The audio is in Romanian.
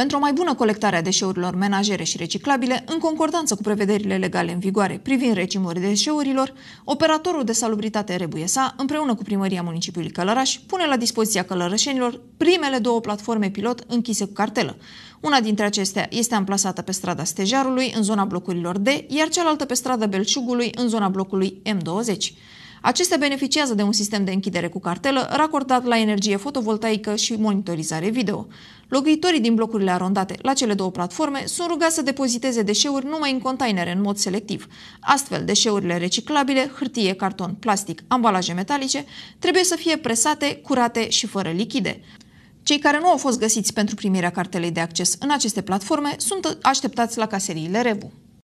Pentru o mai bună colectare a deșeurilor menajere și reciclabile, în concordanță cu prevederile legale în vigoare privind regimul deșeurilor, operatorul de salubritate Rebuie SA, împreună cu primăria municipiului Călăraș, pune la dispoziția călărășenilor primele două platforme pilot închise cu cartelă. Una dintre acestea este amplasată pe strada Stejarului, în zona blocurilor D, iar cealaltă pe strada Belciugului, în zona blocului M20. Acestea beneficiază de un sistem de închidere cu cartelă racordat la energie fotovoltaică și monitorizare video. Locuitorii din blocurile arondate la cele două platforme sunt rugați să depoziteze deșeuri numai în containere în mod selectiv. Astfel, deșeurile reciclabile, hârtie, carton, plastic, ambalaje metalice trebuie să fie presate, curate și fără lichide. Cei care nu au fost găsiți pentru primirea cartelei de acces în aceste platforme sunt așteptați la caseriile Rebu.